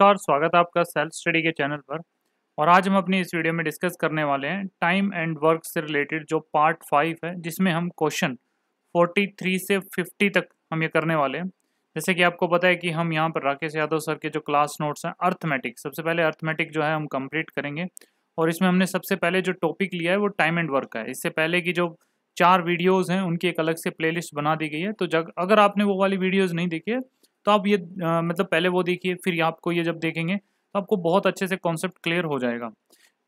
नमस्कार स्वागत है आपका सेल्फ स्टडी के चैनल पर और आज हम अपनी इस वीडियो में डिस्कस करने वाले हैं टाइम एंड वर्क से रिलेटेड जो पार्ट फाइव है जिसमें हम क्वेश्चन 43 से 50 तक हम ये करने वाले हैं जैसे कि आपको पता है कि हम यहाँ पर राकेश यादव सर के जो क्लास नोट्स हैं अर्थमेटिक सबसे पहले अर्थमेटिक जो है हम कम्प्लीट करेंगे और इसमें हमने सबसे पहले जो टॉपिक लिया है वो टाइम एंड वर्क का है इससे पहले की जो चार वीडियोज़ हैं उनकी एक अलग से प्लेलिस्ट बना दी गई है तो जब अगर आपने वो वाली वीडियोज़ नहीं देखी है तो आप ये आ, मतलब पहले वो देखिए फिर आपको ये जब देखेंगे तो आपको बहुत अच्छे से कॉन्सेप्ट क्लियर हो जाएगा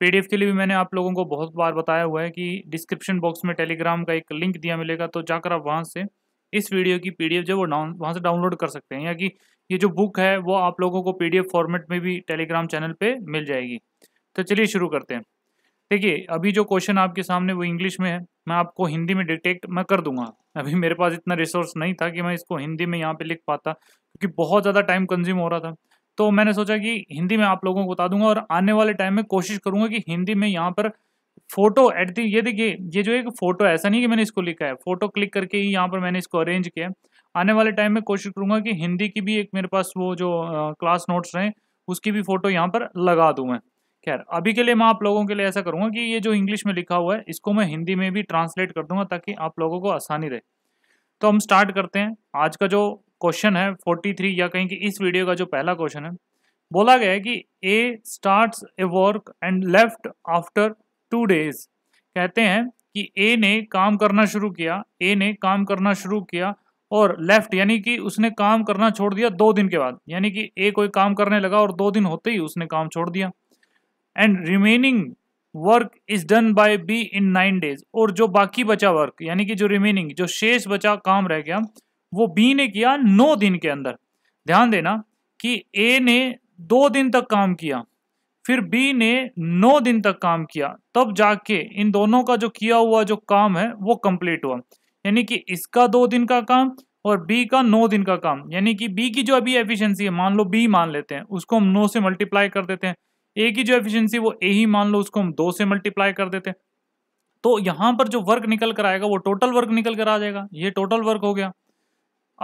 पीडीएफ के लिए भी मैंने आप लोगों को बहुत बार बताया हुआ है कि डिस्क्रिप्शन बॉक्स में टेलीग्राम का एक लिंक दिया मिलेगा तो जाकर आप वहाँ से इस वीडियो की पीडीएफ जो वो डाउन वहाँ से डाउनलोड कर सकते हैं या कि ये जो बुक है वो आप लोगों को पीडीएफ फॉर्मेट में भी टेलीग्राम चैनल पर मिल जाएगी तो चलिए शुरू करते हैं देखिए अभी जो क्वेश्चन आपके सामने वो इंग्लिश में है मैं आपको हिंदी में डिटेक्ट मैं कर दूंगा अभी मेरे पास इतना रिसोर्स नहीं था कि मैं इसको हिंदी में यहाँ पे लिख पाता क्योंकि बहुत ज़्यादा टाइम कंज्यूम हो रहा था तो मैंने सोचा कि हिंदी में आप लोगों को बता दूंगा और आने वाले टाइम में कोशिश करूंगा कि हिंदी में यहाँ पर फोटो एट दी ये देखिए ये जो एक फोटो ऐसा नहीं कि मैंने इसको लिखा है फोटो क्लिक करके ही यहाँ पर मैंने इसको अरेंज किया आने वाले टाइम में कोशिश करूंगा कि हिंदी की भी एक मेरे पास वो जो क्लास नोट्स रहे उसकी भी फोटो यहाँ पर लगा दूँ मैं खैर अभी के लिए मैं आप लोगों के लिए ऐसा करूँगा कि ये जो इंग्लिश में लिखा हुआ है इसको मैं हिंदी में भी ट्रांसलेट कर दूंगा ताकि आप लोगों को आसानी रहे तो हम स्टार्ट करते हैं आज का जो क्वेश्चन है 43 या कहीं कि इस वीडियो का जो पहला क्वेश्चन है बोला गया है कि A start a work and left after two days कहते हैं कि ए ने काम करना शुरू किया ए ने काम करना शुरू किया और लेफ्ट यानी कि उसने काम करना छोड़ दिया दो दिन के बाद यानी कि ए कोई काम करने लगा और दो दिन होते ही उसने काम छोड़ दिया and remaining work is done by B in nine days और जो बाकी बचा वर्क यानी कि जो रिमेनिंग जो शेष बचा काम रह गया वो बी ने किया नौ दिन के अंदर ध्यान देना कि ए ने दो दिन तक काम किया फिर बी ने नौ दिन तक काम किया तब जाके इन दोनों का जो किया हुआ जो काम है वो कंप्लीट हुआ यानी कि इसका दो दिन का काम और बी का नौ दिन का काम यानी कि बी की जो अभी एफिशिएंसी है मान लो बी मान लेते हैं उसको हम नौ से मल्टीप्लाई कर देते हैं ए की जो एफिशिएंसी वो ए ही मान लो उसको हम दो से मल्टीप्लाई कर देते तो यहां पर जो वर्क निकल कर आएगा वो टोटल वर्क निकल कर आ जाएगा ये टोटल वर्क हो गया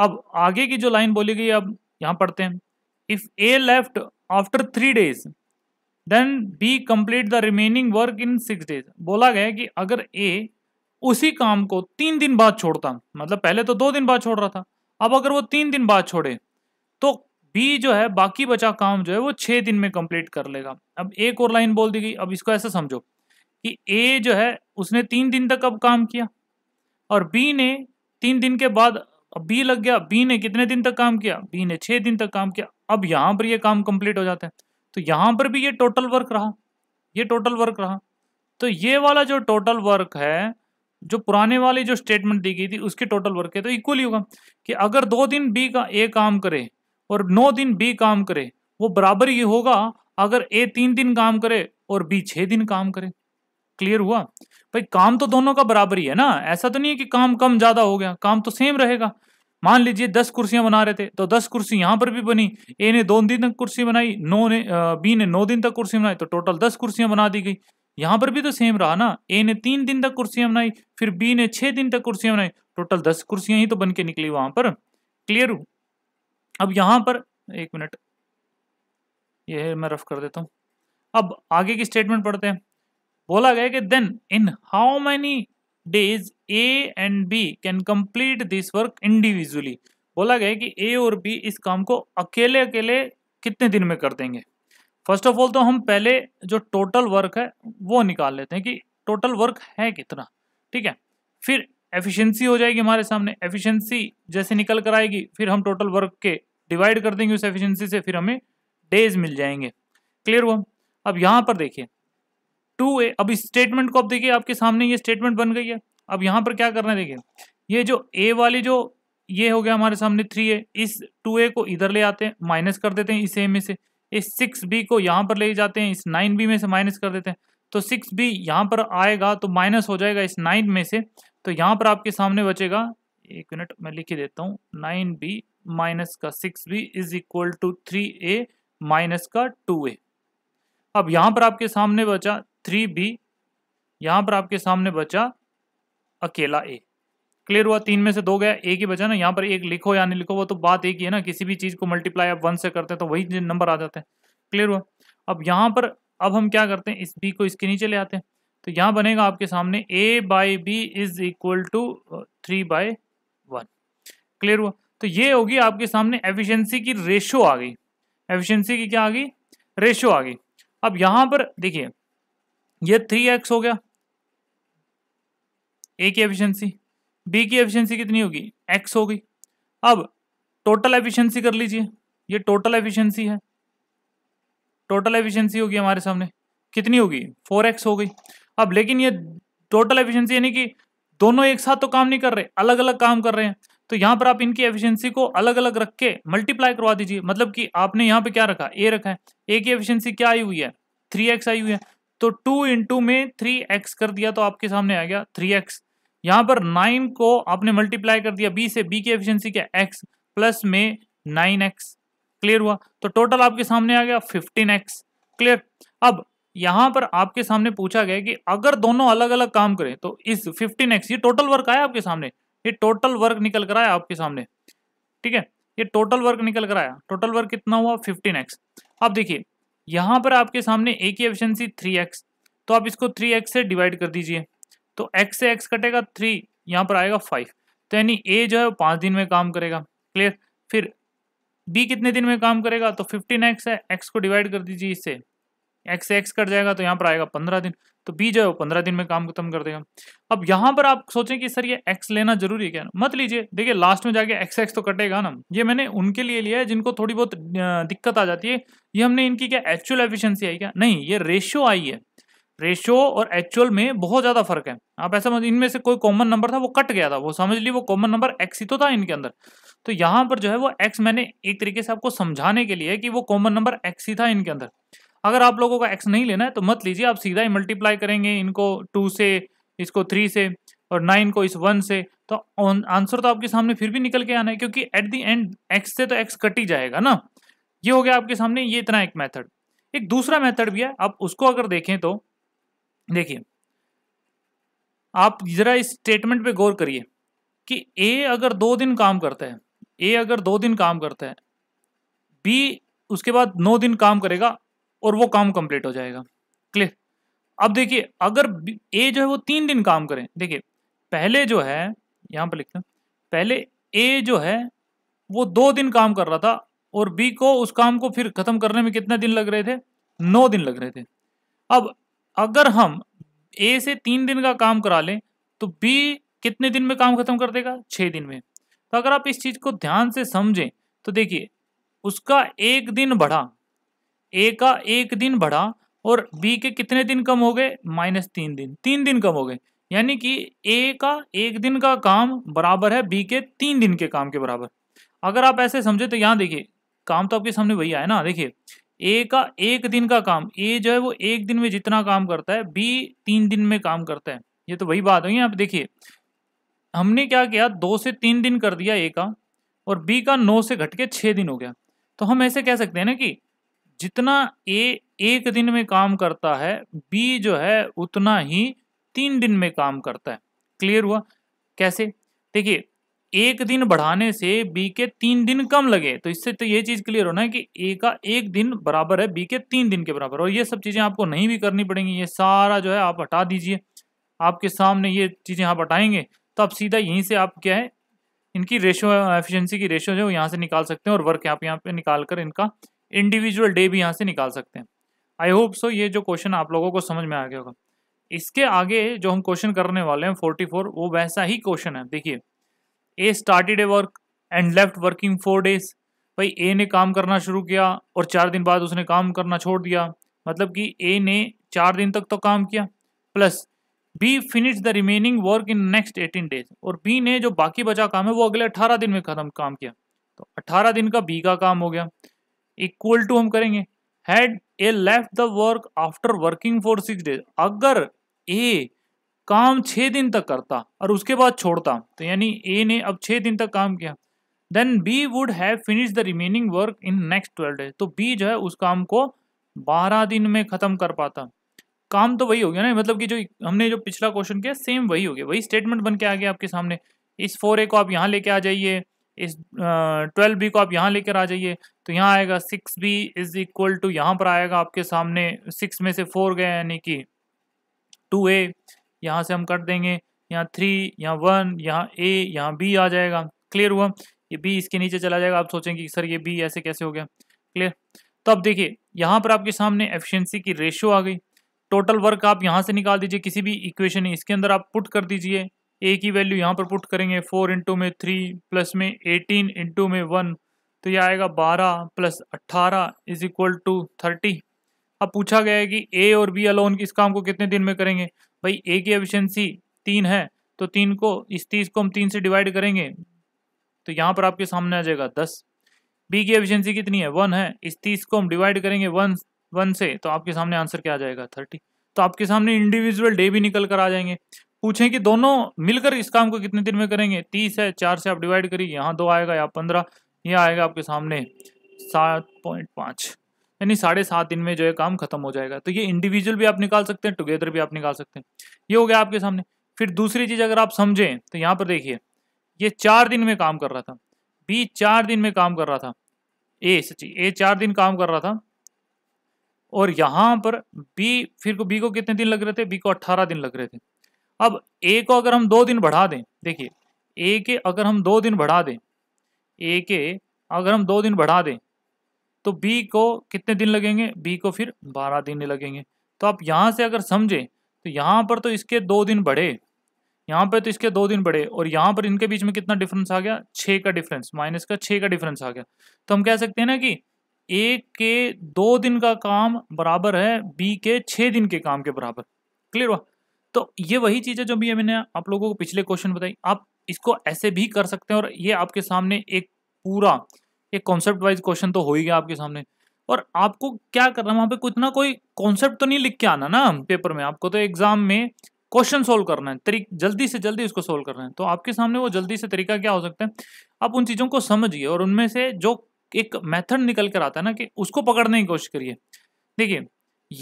अब आगे की जो लाइन बोली गई अब यहां पढ़ते हैं if A left after three days then B complete the remaining work in six days बोला गया कि अगर ए उसी काम को तीन दिन बाद छोड़ता मतलब पहले तो दो दिन बाद छोड़ रहा था अब अगर वो तीन दिन बाद छोड़े तो भी जो है बाकी बचा काम जो है वो छः दिन में कंप्लीट कर लेगा अब एक और लाइन बोल दी गई अब इसको ऐसा समझो कि ए जो है उसने तीन दिन तक अब काम किया और बी ने तीन दिन के बाद अब बी लग गया बी ने कितने दिन तक काम किया बी ने छः दिन तक काम किया अब यहां पर ये काम कंप्लीट हो जाता है तो यहां पर भी ये टोटल वर्क रहा ये टोटल वर्क रहा तो ये वाला जो टोटल वर्क है जो पुराने वाली जो स्टेटमेंट दी गई थी उसके टोटल वर्क है तो इक्वली होगा कि अगर दो दिन बी का ए काम करे और नौ दिन बी काम करे वो बराबर ही होगा अगर ए तीन दिन काम करे और बी छह दिन काम करे क्लियर हुआ भाई काम तो दोनों का बराबर ही है ना ऐसा तो नहीं है कि काम कम ज्यादा हो गया काम तो सेम रहेगा मान लीजिए दस कुर्सियां बना रहे थे तो दस कुर्सी यहां पर भी बनी ए ने दो दिन तक कुर्सी बनाई नो ने बी ने नौ दिन तक कुर्सी बनाई तो टोटल दस कुर्सियां बना दी गई यहाँ पर भी तो सेम रहा ना ए ने तीन दिन तक कुर्सियां बनाई फिर बी ने छह दिन तक कुर्सियां बनाई टोटल दस कुर्सियां ही तो बन के निकली वहां पर क्लियर अब यहाँ पर एक मिनट ये मैं रफ कर देता हूँ अब आगे की स्टेटमेंट पढ़ते हैं बोला गया कि then in how many days A and B can complete this work individually बोला गया कि ए और बी इस काम को अकेले अकेले कितने दिन में कर देंगे फर्स्ट ऑफ ऑल तो हम पहले जो टोटल वर्क है वो निकाल लेते हैं कि टोटल वर्क है कितना ठीक है फिर एफिशिएंसी हो जाएगी हमारे सामने एफिशिएंसी जैसे निकल कर आएगी फिर हम टोटल वर्क के डिवाइड कर देंगे उस एफिशिएंसी से फिर हमें डेज मिल जाएंगे क्लियर हुआ अब यहाँ पर देखिए टू ए अब इस स्टेटमेंट को अब देखिए आपके सामने ये स्टेटमेंट बन गई है अब यहाँ पर क्या करना है देखिए ये जो ए वाली जो ये हो गया हमारे सामने थ्री ए इस टू ए को इधर ले आते हैं माइनस कर देते हैं इस ए में से इस सिक्स बी को यहाँ पर ले जाते हैं इस नाइन बी में से माइनस कर देते हैं तो सिक्स बी यहाँ पर आएगा तो माइनस हो जाएगा इस नाइन में से तो यहाँ पर आपके सामने बचेगा एक मिनट मैं लिख देता हूँ नाइन बी माइनस का six B is equal to three A minus का टू ए अब यहाँ पर आपके सामने बचा थ्री बी यहाँ पर आपके सामने बचा अकेला ए क्लियर हुआ तीन में से दो गया एक ही बचा ना यहाँ पर एक लिखो या नहीं लिखो वो तो बात एक ही है ना किसी भी चीज़ को मल्टीप्लाई आप वन से करते हैं तो वही नंबर आ जाते हैं क्लियर हुआ अब यहाँ पर अब हम क्या करते हैं इस बी को इसके नीचे ले आते हैं तो यहाँ बनेगा आपके सामने A by B is equal to three by one clear हुआ तो ये होगी आपके सामने एफिशिएंसी की रेशो आ गई एफिशिएंसी की क्या आ गई रेशो आ गई अब यहाँ पर देखिए ये थ्री एक्स हो गया ए की एफिशिएंसी बी की एफिशिएंसी कितनी होगी एक्स होगी अब टोटल एफिशिएंसी कर लीजिए ये टोटल एफिशिएंसी है टोटल एफिशिएंसी होगी हमारे सामने कितनी होगी फोर एक्स हो गई अब लेकिन ये टोटल एफिशिएंसी यानी कि दोनों एक साथ तो काम नहीं कर रहे अलग अलग काम कर रहे हैं तो यहाँ पर आप इनकी एफिशिएंसी को अलग अलग रख के मल्टीप्लाई करवा दीजिए मतलब कि आपने यहाँ पे क्या रखा ए रखा है ए की एफिशिएंसी क्या आई हुई है थ्री एक्स आई हुई है तो टू इंटू में थ्री एक्स कर दिया तो आपके सामने आ गया थ्री एक्स यहाँ पर नाइन को आपने मल्टीप्लाई कर दिया बी से बी की एफिशियंसी क्या एक्स प्लस में नाइन एक्स क्लियर हुआ तो टोटल आपके सामने आ गया फिफ्टीन एक्स क्लियर अब यहां पर आपके सामने पूछा गया कि अगर दोनों अलग अलग काम करें तो इस फिफ्टीन एक्स ये टोटल वर्क आया आपके सामने ये टोटल वर्क निकल कर आया आपके सामने ठीक है ये टोटल वर्क निकल कर आया टोटल वर्क कितना हुआ फिफ्टीन एक्स अब देखिए यहाँ पर आपके सामने ए की एफिशिएंसी थ्री एक्स तो आप इसको थ्री एक्स से डिवाइड कर दीजिए तो एक्स से एक्स कटेगा थ्री यहाँ पर आएगा फाइव तो यानी ए जो है वो पाँच दिन में काम करेगा क्लियर फिर बी कितने दिन में काम करेगा तो फिफ्टीन एक्स है एक्स को डिवाइड कर दीजिए इससे एक्स एक्स कट जाएगा तो यहाँ पर आएगा पंद्रह दिन तो बी जो है वो पंद्रह दिन में काम खत्म कर देगा अब यहाँ पर आप सोचें कि सर ये एक्स लेना जरूरी है क्या मत लीजिए देखिए लास्ट में जाके एक्स एक्स तो कटेगा ना ये मैंने उनके लिए लिया है जिनको थोड़ी बहुत दिक्कत आ जाती है ये हमने इनकी क्या एक्चुअल एफिशियंसी आई क्या नहीं ये रेशियो आई है रेशियो और एक्चुअल में बहुत ज़्यादा फर्क है आप ऐसा मत इनमें से कोई कॉमन नंबर था वो कट गया था वो समझ ली वो कॉमन नंबर एक्स ही तो था इनके अंदर तो यहाँ पर जो है वो एक्स मैंने एक तरीके से आपको समझाने के लिए कि वो कॉमन नंबर एक्स ही था इनके अंदर अगर आप लोगों का एक्स नहीं लेना है तो मत लीजिए आप सीधा ही मल्टीप्लाई करेंगे इनको टू से इसको थ्री से और नाइन को इस वन से तो आंसर तो आपके सामने फिर भी निकल के आना है क्योंकि एट दी एंड एक्स से तो एक्स कट ही जाएगा ना ये हो गया आपके सामने ये इतना एक मैथड एक दूसरा मैथड भी है आप उसको अगर देखें तो देखिए आप जरा इस स्टेटमेंट पे गौर करिए कि ए अगर दो दिन काम करता है ए अगर दो दिन काम करता है बी उसके बाद नौ दिन काम करेगा और वो काम कंप्लीट हो जाएगा क्लियर अब देखिए अगर ए जो है वो तीन दिन काम करें देखिए पहले जो है यहाँ पर लिखते हैं पहले ए जो है वो दो दिन काम कर रहा था और बी को उस काम को फिर खत्म करने में कितने दिन लग रहे थे नौ दिन लग रहे थे अब अगर हम ए से तीन दिन का काम करा लें तो बी कितने दिन में काम खत्म कर देगा छः दिन में तो अगर आप इस चीज़ को ध्यान से समझें तो देखिए उसका एक दिन बढ़ा ए का एक दिन बढ़ा और बी के कितने दिन कम हो गए माइनस तीन दिन तीन दिन कम हो गए यानी कि ए का एक दिन का काम बराबर है बी के तीन दिन के काम के बराबर अगर आप ऐसे समझे तो यहाँ देखिए काम तो आपके सामने वही आया ना देखिए ए का एक दिन का काम ए जो है वो एक दिन में जितना काम करता है बी तीन दिन में काम करता है ये तो वही बात हुई आप देखिए हमने क्या किया दो से तीन दिन कर दिया ए का और बी का नौ से घट के छः दिन हो गया तो हम ऐसे कह सकते हैं ना कि जितना ए एक दिन में काम करता है बी जो है उतना ही तीन दिन में काम करता है क्लियर हुआ कैसे देखिए एक दिन बढ़ाने से बी के तीन दिन कम लगे तो इससे तो ये चीज़ क्लियर होना है कि ए का एक दिन बराबर है बी के तीन दिन के बराबर और ये सब चीज़ें आपको नहीं भी करनी पड़ेंगी ये सारा जो है आप हटा दीजिए आपके सामने ये चीज़ें आप हटाएंगे तो आप सीधा यहीं से आप क्या है इनकी रेशो एफिशिएंसी की रेशो जो यहाँ से निकाल सकते हैं और वर्क आप यहाँ पे निकाल कर इनका इंडिविजुअल डे भी यहाँ से निकाल सकते हैं आई होप सो ये जो क्वेश्चन आप लोगों को समझ में आ गया होगा इसके आगे जो हम क्वेश्चन करने वाले हैं 44 वो वैसा ही क्वेश्चन है देखिए A started A work and left working four days भाई ए ने काम करना शुरू किया और चार दिन बाद उसने काम करना छोड़ दिया मतलब कि ए ने चार दिन तक तो काम किया plus B finish the remaining work in next eighteen days और बी ने जो बाकी बचा काम है वो अगले अट्ठारह दिन में खत्म काम किया तो अट्ठारह दिन का बी का काम हो गया इक्वल टू हम करेंगे had A left the work after working for six days अगर ए काम छः दिन तक करता और उसके बाद छोड़ता तो यानी ए ने अब छः दिन तक काम किया then B would have finish the remaining work in next twelve days तो बी जो है उस काम को बारह दिन में ख़त्म कर पाता काम तो वही हो गया ना मतलब कि जो हमने जो पिछला क्वेश्चन किया सेम वही हो गया वही स्टेटमेंट बन के आ गया आपके सामने इस फोर ए को आप यहाँ लेके आ जाइए इस ट्वेल्व बी को आप यहाँ लेकर आ जाइए तो यहाँ आएगा six B is equal to यहाँ पर आएगा आपके सामने सिक्स में से फोर गए यानी कि टू ए यहाँ से हम कट देंगे यहाँ थ्री यहाँ वन यहाँ ए यहाँ बी आ जाएगा क्लियर हुआ ये बी इसके नीचे चला जाएगा आप सोचेंगे कि सर ये बी ऐसे कैसे हो गया क्लियर तो अब देखिए यहाँ पर आपके सामने एफिशिएंसी की रेशियो आ गई टोटल वर्क आप यहाँ से निकाल दीजिए किसी भी इक्वेशन इसके अंदर आप पुट कर दीजिए ए की वैल्यू यहाँ पर पुट करेंगे फोर इंटू में थ्री प्लस में एटीन इंटू में वन तो ये आएगा बारह प्लस अट्ठारह इज इक्वल टू थर्टी अब पूछा गया है कि ए और बी अलोन इस काम को कितने दिन में करेंगे भाई ए की एफिशिएंसी तीन है तो तीन को इस तीस को हम तीन से डिवाइड करेंगे तो यहाँ पर आपके सामने आ जाएगा दस बी की एफिशिएंसी कितनी है वन है इस तीस को हम डिवाइड करेंगे वन वन से तो आपके सामने आंसर क्या आ जाएगा थर्टी तो आपके सामने इंडिविजुअल डे भी निकल कर आ जाएंगे पूछें कि दोनों मिलकर इस काम को कितने दिन में करेंगे तीस है चार से आप डिवाइड करिए यहाँ दो आएगा या पंद्रह ये आएगा आपके सामने सात पॉइंट पाँच यानी साढ़े सात दिन में जो है काम खत्म हो जाएगा तो ये इंडिविजुअल भी आप निकाल सकते हैं टुगेदर भी आप निकाल सकते हैं ये हो गया आपके सामने फिर दूसरी चीज़ अगर आप समझें तो यहाँ पर देखिए ये चार दिन में काम कर रहा था बी चार दिन में काम कर रहा था ए सची ए चार दिन काम कर रहा था और यहाँ पर बी फिर को बी को कितने दिन लग रहे थे बी को अट्ठारह दिन लग रहे थे अब ए को अगर हम दो दिन बढ़ा दें देखिए ए के अगर हम दो दिन बढ़ा दें ए के अगर हम दो दिन बढ़ा दें तो बी को कितने दिन लगेंगे बी को फिर बारह दिन लगेंगे तो आप यहाँ से अगर समझें तो यहाँ पर तो इसके दो दिन बढ़े यहाँ पर तो इसके दो दिन बढ़े और यहाँ पर इनके बीच में कितना डिफरेंस आ गया छः का डिफरेंस माइनस का छः का डिफरेंस आ गया तो हम कह सकते हैं ना कि ए के दो दिन का काम बराबर है बी के छः दिन के काम के बराबर क्लियर हुआ तो ये वही चीज़ है जो भी मैंने आप लोगों को पिछले क्वेश्चन बताई आप इसको ऐसे भी कर सकते हैं और ये आपके सामने एक पूरा एक कॉन्सेप्ट वाइज क्वेश्चन तो हो ही गया आपके सामने और आपको क्या करना वहाँ पे कुछ ना कोई कॉन्सेप्ट तो नहीं लिख के आना ना पेपर में आपको तो एग्जाम में क्वेश्चन सोल्व करना है तरीक जल्दी से जल्दी उसको सोल्व करना है तो आपके सामने वो जल्दी से तरीका क्या हो सकता है आप उन चीज़ों को समझिए और उनमें से जो एक मेथड निकल कर आता है ना कि उसको पकड़ने की कोशिश करिए देखिए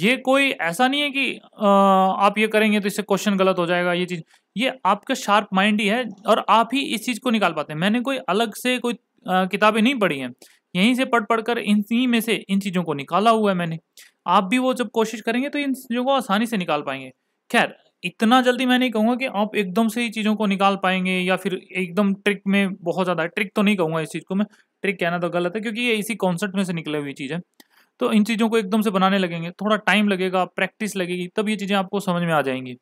ये कोई ऐसा नहीं है कि आप ये करेंगे तो इससे क्वेश्चन गलत हो जाएगा ये चीज़ ये आपका शार्प माइंड ही है और आप ही इस चीज़ को निकाल पाते हैं मैंने कोई अलग से कोई किताबें नहीं पढ़ी हैं यहीं से पढ़ पढ़कर इन्हीं में से इन चीज़ों को निकाला हुआ है मैंने आप भी वो जब कोशिश करेंगे तो इन चीज़ों को आसानी से निकाल पाएंगे खैर इतना जल्दी मैं नहीं कहूँगा कि आप एकदम से ही चीज़ों को निकाल पाएंगे या फिर एकदम ट्रिक में बहुत ज़्यादा ट्रिक तो नहीं कहूँगा इस चीज़ को मैं ट्रिक कहना तो गलत है क्योंकि ये इसी कॉन्सेप्ट में से निकले हुई चीज़ है तो इन चीज़ों को एकदम से बनाने लगेंगे थोड़ा टाइम लगेगा प्रैक्टिस लगेगी तब ये चीज़ें आपको समझ में आ जाएंगी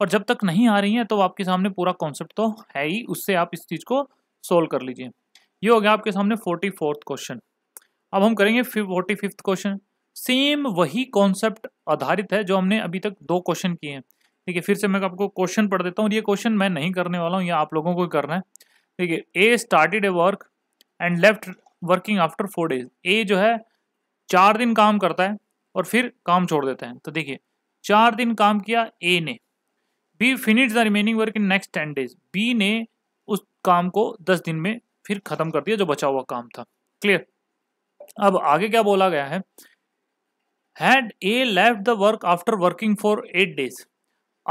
और जब तक नहीं आ रही हैं तो आपके सामने पूरा कॉन्सेप्ट तो है ही उससे आप इस चीज़ को सोल्व कर लीजिए ये हो गया आपके सामने फोर्टी फोर्थ क्वेश्चन अब हम करेंगे फोर्टी फिफ्थ क्वेश्चन सेम वही कॉन्सेप्ट आधारित है जो हमने अभी तक दो क्वेश्चन किए हैं ठीक है फिर से मैं आपको क्वेश्चन पढ़ देता हूँ ये क्वेश्चन मैं नहीं करने वाला हूँ ये आप लोगों को ही करना है ठीक है A started A work and left working after four days A जो है चार दिन काम करता है और फिर काम छोड़ देता है तो देखिए चार दिन काम किया ए ने B finish the remaining work in next ten days B ने उस काम को दस दिन में फिर ख़त्म कर दिया जो बचा हुआ काम था क्लियर अब आगे क्या बोला गया है had A left the work after working for eight days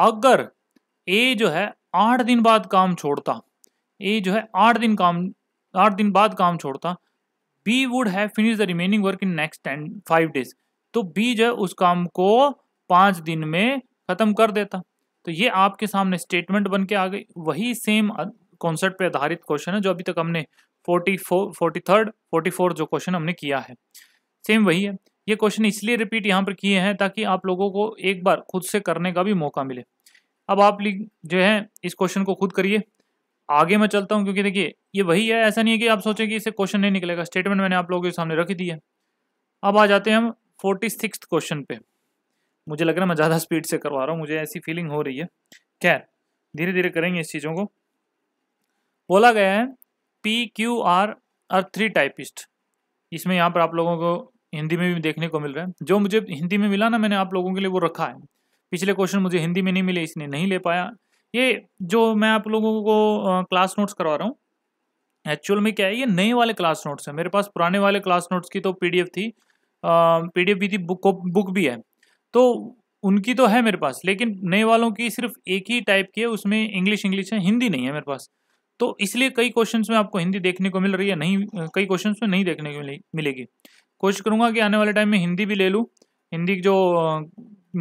अगर ए जो है आठ दिन बाद काम छोड़ता ए जो है आठ दिन काम आठ दिन बाद काम छोड़ता B would have finish the remaining work in next ten five days तो बी जो है उस काम को पाँच दिन में ख़त्म कर देता तो ये आपके सामने स्टेटमेंट बन के आ गई वही सेम कॉन्सेप्ट पे आधारित क्वेश्चन है जो अभी तक हमने forty four forty third forty four जो क्वेश्चन हमने किया है सेम वही है ये क्वेश्चन इसलिए रिपीट यहाँ पर किए हैं ताकि आप लोगों को एक बार खुद से करने का भी मौका मिले अब आप जो है इस क्वेश्चन को खुद करिए आगे मैं चलता हूँ क्योंकि देखिए ये वही है ऐसा नहीं है कि आप सोचें कि इसे क्वेश्चन नहीं निकलेगा स्टेटमेंट मैंने आप लोगों के सामने रख दी है अब आ जाते हैं हम फोर्टी सिक्स क्वेश्चन पे मुझे लग रहा है मैं ज़्यादा स्पीड से करवा रहा हूँ मुझे ऐसी फीलिंग हो रही है खैर धीरे धीरे करेंगे इस चीज़ों को बोला गया है P Q R are three typist इसमें यहाँ पर आप लोगों को हिंदी में भी देखने को मिल रहा है जो मुझे हिंदी में मिला ना मैंने आप लोगों के लिए वो रखा है पिछले क्वेश्चन मुझे हिंदी में नहीं मिले इसने नहीं ले पाया ये जो मैं आप लोगों को क्लास नोट्स करवा रहा हूँ एक्चुअल में क्या है ये नए वाले क्लास नोट्स हैं मेरे पास पुराने वाले क्लास नोट्स की तो पीडीएफ थी पीडीएफ भी थी बुक बुक भी है तो उनकी तो है मेरे पास लेकिन नए वालों की सिर्फ एक ही टाइप की है उसमें इंग्लिश इंग्लिश है हिंदी नहीं है मेरे पास तो इसलिए कई क्वेश्चंस में आपको हिंदी देखने को मिल रही है नहीं कई क्वेश्चंस में नहीं देखने को मिलेगी कोशिश करूँगा कि आने वाले टाइम में हिंदी भी ले लूँ हिंदी जो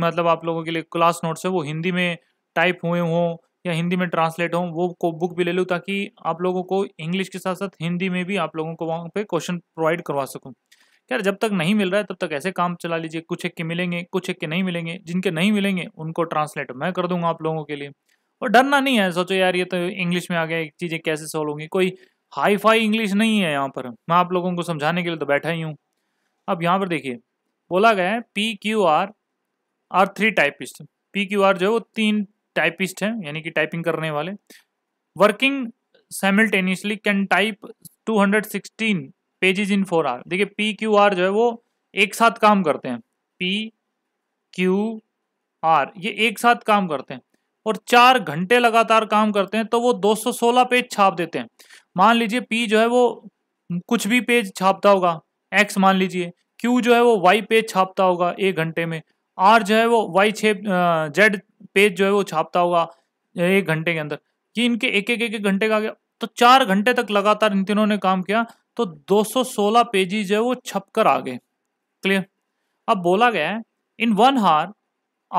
मतलब आप लोगों के लिए क्लास नोट्स है वो हिंदी में टाइप हुए हों या हिंदी में ट्रांसलेट हों वो को बुक भी ले लूँ ताकि आप लोगों को इंग्लिश के साथ साथ हिंदी में भी आप लोगों को वहाँ पे क्वेश्चन प्रोवाइड करवा सकूँ क्या जब तक नहीं मिल रहा है तब तक ऐसे काम चला लीजिए कुछ एक के मिलेंगे कुछ एक के नहीं मिलेंगे जिनके नहीं मिलेंगे उनको ट्रांसलेट मैं कर दूंगा आप लोगों के लिए और डरना नहीं है सोचो यार ये तो इंग्लिश में आ गया चीज़ें कैसे सॉल्व होंगी कोई हाई फाई इंग्लिश नहीं है यहाँ पर मैं आप लोगों को समझाने के लिए तो बैठा ही हूँ अब यहाँ पर देखिए बोला गया है P Q R are three typist P Q R जो है वो तीन टाइपिस्ट हैं यानी कि टाइपिंग करने वाले working simultaneously can type 216 pages in four hour देखिए पी क्यू आर जो है वो एक साथ काम करते हैं पी क्यू आर ये एक साथ काम करते हैं और चार घंटे लगातार काम करते हैं तो वो 216 पेज छाप देते हैं मान लीजिए पी जो है वो कुछ भी पेज छापता होगा एक्स मान लीजिए क्यू जो है वो वाई पेज छापता होगा एक घंटे में आर जो है वो वाई छेप जेड पेज जो है वो छापता होगा एक घंटे के अंदर कि इनके एक एक एक घंटे का गया तो चार घंटे तक लगातार इन तीनों ने काम किया तो 216 पेजेज जो है वो छप कर आ गए क्लियर अब बोला गया है in one hour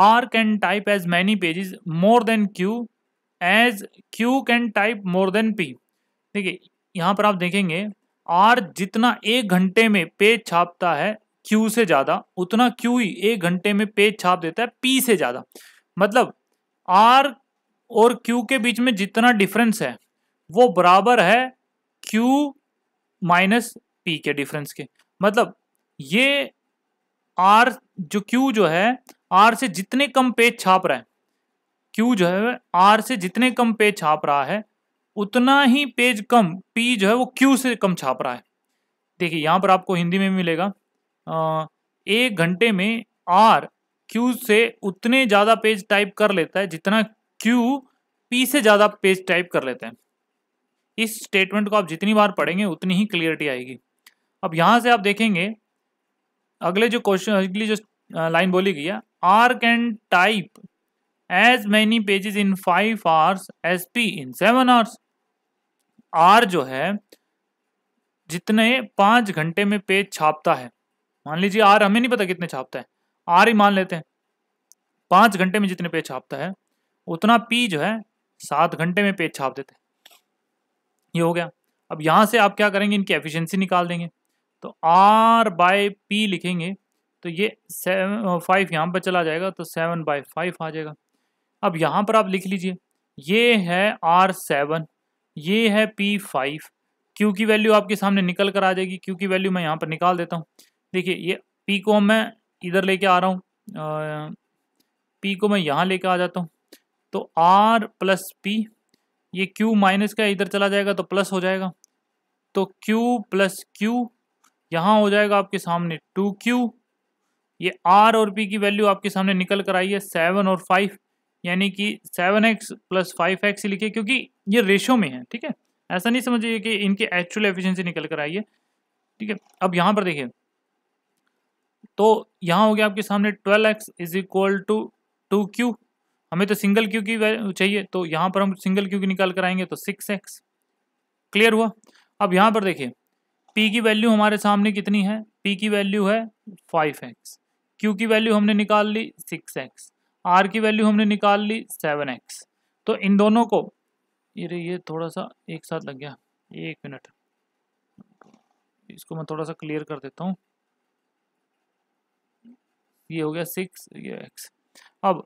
R can type as many pages more than Q as Q can type more than P देखिए यहाँ पर आप देखेंगे आर जितना एक घंटे में पेज छापता है क्यू से ज़्यादा उतना क्यू ही एक घंटे में पेज छाप देता है पी से ज़्यादा मतलब आर और क्यू के बीच में जितना डिफरेंस है वो बराबर है क्यू माइनस पी के डिफरेंस के मतलब ये आर जो क्यू जो है आर से जितने कम पेज छाप रहा है क्यू जो है आर से जितने कम पेज छाप रहा है उतना ही पेज कम पी जो है वो क्यू से कम छाप रहा है देखिए यहाँ पर आपको हिंदी में मिलेगा आ, एक घंटे में आर क्यू से उतने ज़्यादा पेज टाइप कर लेता है जितना क्यू पी से ज़्यादा पेज टाइप कर लेते हैं इस स्टेटमेंट को आप जितनी बार पढ़ेंगे उतनी ही क्लियरिटी आएगी अब यहां से आप देखेंगे अगले जो क्वेश्चन अगली जो लाइन बोली गई है R can type as many pages in five hours as P in seven hours R जो है जितने पांच घंटे में पेज छापता है मान लीजिए आर हमें नहीं पता कितने छापता है आर ही मान लेते हैं पाँच घंटे में जितने पेज छापता है उतना पी जो है सात घंटे में पेज छाप देते हैं ये हो गया अब यहाँ से आप क्या करेंगे इनकी एफिशिएंसी निकाल देंगे तो आर बाय पी लिखेंगे तो ये सेवन फाइव यहाँ पर चला जाएगा तो सेवन बाय फाइव आ जाएगा अब यहाँ पर आप लिख लीजिए ये है आर सेवन ये है पी फाइव क्यू की वैल्यू आपके सामने निकल कर आ जाएगी क्यू की वैल्यू मैं यहाँ पर निकाल देता हूँ देखिए ये पी को मैं इधर लेके आ रहा हूँ पी को मैं यहाँ लेके आ जाता हूँ तो आर प्लस पी ये क्यू माइनस का इधर चला जाएगा तो प्लस हो जाएगा तो क्यू प्लस क्यू यहाँ हो जाएगा आपके सामने टू क्यू ये आर और पी की वैल्यू आपके सामने निकल कर आई है सेवन और फाइव यानी कि seven x plus five x लिखे क्योंकि ये रेशो में है ठीक है ऐसा नहीं समझिए कि इनके एक्चुअल एफिशिएंसी निकल कर आई है ठीक है अब यहाँ पर देखिए तो यहाँ हो गया आपके सामने twelve x is equal to two Q हमें तो सिंगल क्यू की चाहिए तो यहाँ पर हम सिंगल क्यू की निकाल कर आएंगे तो सिक्स एक्स क्लियर हुआ अब यहाँ पर देखिए पी की वैल्यू हमारे सामने कितनी है पी की वैल्यू है फाइव एक्स क्यू की वैल्यू हमने निकाल ली सिक्स एक्स आर की वैल्यू हमने निकाल ली सेवन एक्स तो इन दोनों को ये ये थोड़ा सा एक साथ लग गया एक मिनट इसको मैं थोड़ा सा क्लियर कर देता हूँ ये हो गया सिक्स ये एक्स अब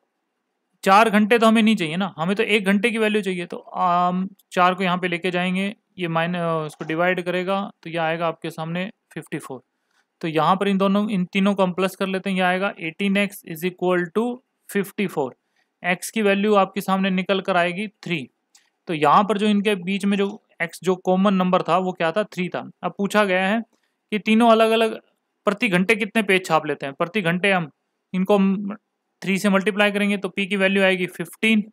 चार घंटे तो हमें नहीं चाहिए ना हमें तो एक घंटे की वैल्यू चाहिए तो हम चार को यहाँ पे लेके जाएंगे ये माइन उसको डिवाइड करेगा तो ये आएगा आपके सामने फिफ्टी फोर तो यहाँ पर इन दोनों इन तीनों को हम प्लस कर लेते हैं ये आएगा eighteen x is equal to fifty four x की वैल्यू आपके सामने निकल कर आएगी थ्री तो यहाँ पर जो इनके बीच में जो एक्स जो कॉमन नंबर था वो क्या था थ्री था अब पूछा गया है कि तीनों अलग अलग प्रति घंटे कितने पेज छाप लेते हैं प्रति घंटे हम इनको हम थ्री से मल्टीप्लाई करेंगे तो पी की वैल्यू आएगी फिफ्टीन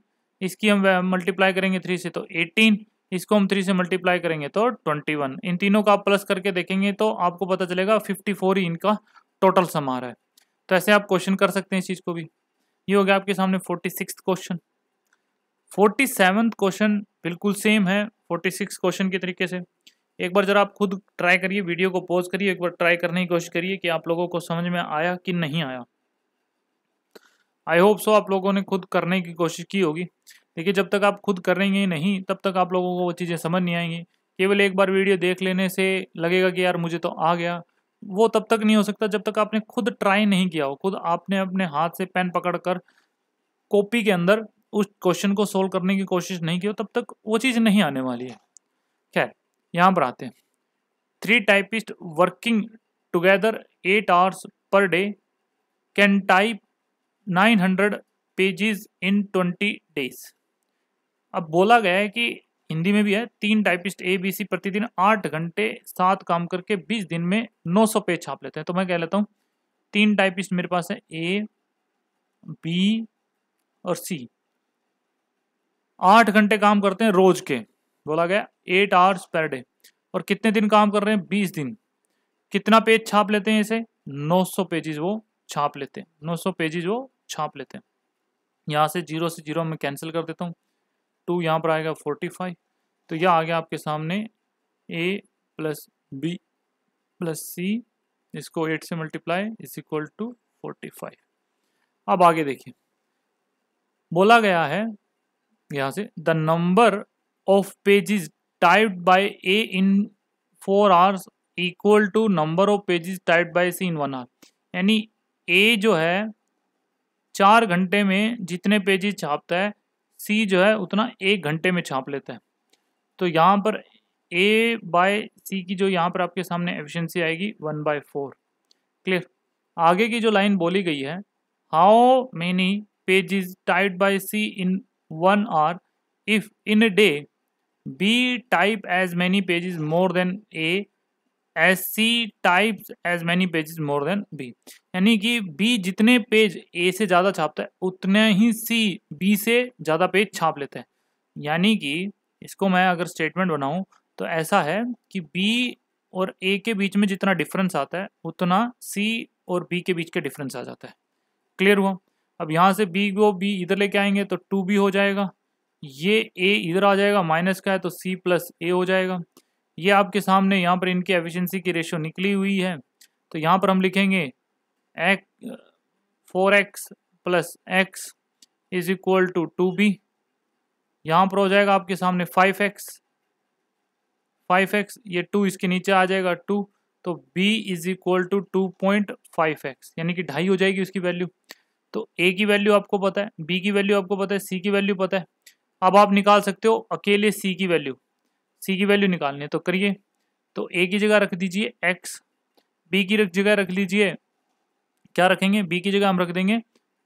इसकी हम मल्टीप्लाई करेंगे थ्री से तो एटीन इसको हम थ्री से मल्टीप्लाई करेंगे तो ट्वेंटी वन इन तीनों का आप प्लस करके देखेंगे तो आपको पता चलेगा फिफ्टी फोर ही इनका टोटल सम आ रहा है तो ऐसे आप क्वेश्चन कर सकते हैं इस चीज़ को भी ये हो गया आपके सामने forty six question forty seven question बिल्कुल सेम है फोर्टी सिक्स क्वेश्चन के तरीके से एक बार जरा आप खुद ट्राई करिए वीडियो को पॉज करिए एक बार ट्राई करने की कोशिश करिए कि आप लोगों को समझ में आया कि नहीं आया आई होप सो आप लोगों ने खुद करने की कोशिश की होगी देखिए जब तक आप खुद करेंगे नहीं तब तक आप लोगों को वो चीज़ें समझ नहीं आएंगी केवल एक बार वीडियो देख लेने से लगेगा कि यार मुझे तो आ गया वो तब तक नहीं हो सकता जब तक आपने खुद ट्राई नहीं किया हो खुद आपने अपने हाथ से पेन पकड़ कर कॉपी के अंदर उस क्वेश्चन को सोल्व करने की कोशिश नहीं की हो तब तक वो चीज़ नहीं आने वाली है खैर यहाँ पर आते हैं three typist working together eight hours per day can type 900 pages in 20 days अब बोला गया है कि हिंदी में भी है तीन टाइपिस्ट ए बी सी प्रतिदिन आठ घंटे सात काम करके बीस दिन में नौ सौ पेज छाप लेते हैं तो मैं कह लेता हूँ तीन टाइपिस्ट मेरे पास है ए बी और सी आठ घंटे काम करते हैं रोज के बोला गया एट आवर्स पर डे और कितने दिन काम कर रहे हैं बीस दिन कितना पेज छाप लेते हैं इसे नौ सौ पेजेज वो छाप लेते हैं नौ सौ पेजेज वो छाप लेते हैं यहाँ से जीरो से जीरो मैं कैंसिल कर देता हूँ टू यहाँ पर आएगा फोर्टी फाइव तो यह आ गया आपके सामने A plus B plus C इसको एट से multiply is equal to forty five अब आगे देखिए बोला गया है यहाँ से the number of pages typed by A in four hours equal to number of pages typed by C in one hour यानी ए जो है चार घंटे में जितने पेजेस छापता है सी जो है उतना एक घंटे में छाप लेता है तो यहाँ पर ए बाय सी की जो यहाँ पर आपके सामने एफिशिएंसी आएगी वन बाय फोर क्लियर आगे की जो लाइन बोली गई है how many pages type by C in one hour if in a day B type as many pages more than A as C type as many pages more than B यानी कि B जितने page ए से ज़्यादा छापता है उतने ही C B से ज़्यादा page छाप लेते हैं यानी कि इसको मैं अगर स्टेटमेंट बनाऊँ तो ऐसा है कि बी और ए के बीच में जितना डिफरेंस आता है उतना सी और बी के बीच के डिफरेंस आ जाता है क्लियर हुआ अब यहाँ से बी को बी इधर लेके आएंगे तो टू बी हो जाएगा ये ए इधर आ जाएगा माइनस का है तो सी प्लस ए हो जाएगा ये आपके सामने यहाँ पर इनकी एफिशिएंसी की रेशियो निकली हुई है तो यहाँ पर हम लिखेंगे x four x plus x is equal to two B यहाँ पर हो जाएगा आपके सामने फाइव एक्स फाइव एक्स ये टू इसके नीचे आ जाएगा टू तो b is equal to two point five x यानी कि ढाई हो जाएगी उसकी वैल्यू तो a की वैल्यू आपको पता है b की वैल्यू आपको पता है c की वैल्यू पता है अब आप निकाल सकते हो अकेले c की वैल्यू सी की वैल्यू निकालनी है तो करिए तो ए की जगह रख दीजिए एक्स बी की जगह रख लीजिए क्या रखेंगे बी की जगह हम रख देंगे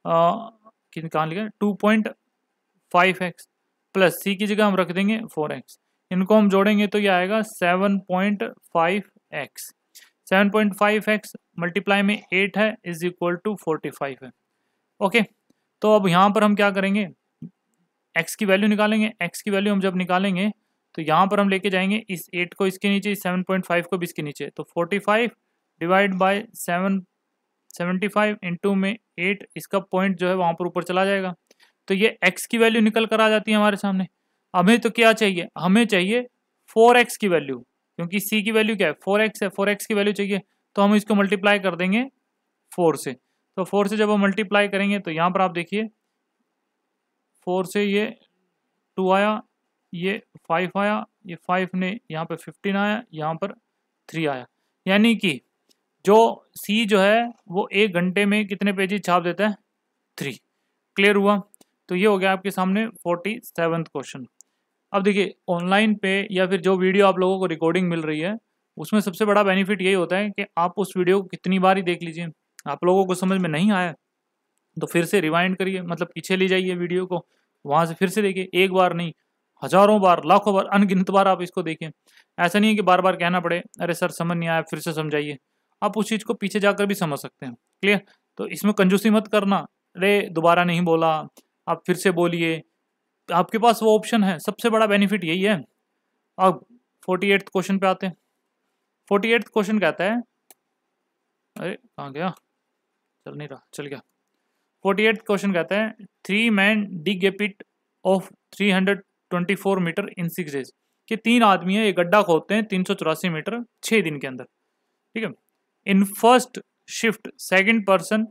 कहा लिखा two point five x plus C की जगह हम रख देंगे फोर एक्स इनको हम जोड़ेंगे तो ये आएगा seven point five x seven point five x multiply में एट है is equal to forty five है ओके तो अब यहाँ पर हम क्या करेंगे एक्स की वैल्यू निकालेंगे एक्स की वैल्यू हम जब निकालेंगे तो यहाँ पर हम लेके जाएंगे इस एट को इसके नीचे इस सेवन पॉइंट फाइव को भी इसके नीचे तो forty five divide by seven seventy five into में एट इसका पॉइंट जो है वहाँ पर ऊपर चला जाएगा तो ये एक्स की वैल्यू निकल कर आ जाती है हमारे सामने हमें तो क्या चाहिए हमें चाहिए फोर एक्स की वैल्यू क्योंकि सी की वैल्यू क्या है फोर एक्स है फोर एक्स की वैल्यू चाहिए तो हम इसको मल्टीप्लाई कर देंगे फोर से तो फोर से जब हम मल्टीप्लाई करेंगे तो यहाँ पर आप देखिए फोर से ये टू आया ये फाइव आया ये फाइव ने यहाँ पर फिफ्टीन आया यहाँ पर थ्री आया यानी कि जो सी जो है वो एक घंटे में कितने पेजेज छाप देता है थ्री क्लियर हुआ तो ये हो गया आपके सामने फोर्टी सेवन्थ क्वेश्चन अब देखिए ऑनलाइन पे या फिर जो वीडियो आप लोगों को रिकॉर्डिंग मिल रही है उसमें सबसे बड़ा बेनिफिट यही होता है कि आप उस वीडियो को कितनी बार ही देख लीजिए आप लोगों को समझ में नहीं आया तो फिर से रिवाइंड करिए मतलब पीछे ले जाइए वीडियो को वहाँ से फिर से देखिए एक बार नहीं हजारों बार लाखों बार अनगिनत बार आप इसको देखें ऐसा नहीं है कि बार बार कहना पड़े अरे सर समझ नहीं आया फिर से समझाइए आप उस चीज़ को पीछे जाकर भी समझ सकते हैं क्लियर तो इसमें कंजूसी मत करना अरे दोबारा नहीं बोला आप फिर से बोलिए आपके पास वो ऑप्शन है सबसे बड़ा बेनिफिट यही है अब फोर्टी एट्थ क्वेश्चन पे आते हैं फोर्टी एट्थ क्वेश्चन कहता है अरे कहाँ गया चल नहीं रहा चल गया फोर्टी एट्थ क्वेश्चन कहता है three man dig a pit of three hundred twenty four meter in six days कि तीन आदमी है ये गड्ढा खोदते हैं तीन सौ चौरासी मीटर छः दिन के अंदर ठीक है in first shift second person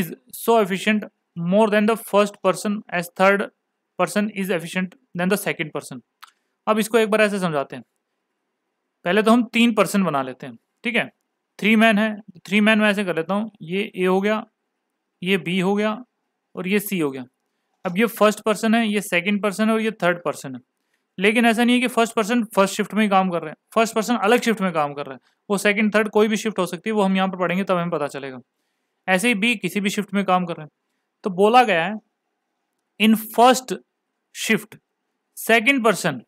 is so efficient more than the first person as third person is efficient than the second person अब इसको एक बार ऐसे समझाते हैं पहले तो हम तीन पर्सन बना लेते हैं ठीक है थ्री मैन है थ्री मैन मैं ऐसे कर लेता हूँ ये ए हो गया ये बी हो गया और ये सी हो गया अब ये फर्स्ट पर्सन है ये सेकंड पर्सन है और ये थर्ड पर्सन है लेकिन ऐसा नहीं है कि फर्स्ट पर्सन फर्स्ट शिफ्ट में ही काम कर रहे हैं फर्स्ट पर्सन अलग शिफ्ट में काम कर रहे हैं वो सेकंड थर्ड कोई भी शिफ्ट हो सकती है वो हम यहाँ पर पढ़ेंगे तब हमें पता चलेगा ऐसे ही बी किसी भी शिफ्ट में काम कर रहे हैं तो बोला गया है in first shift second person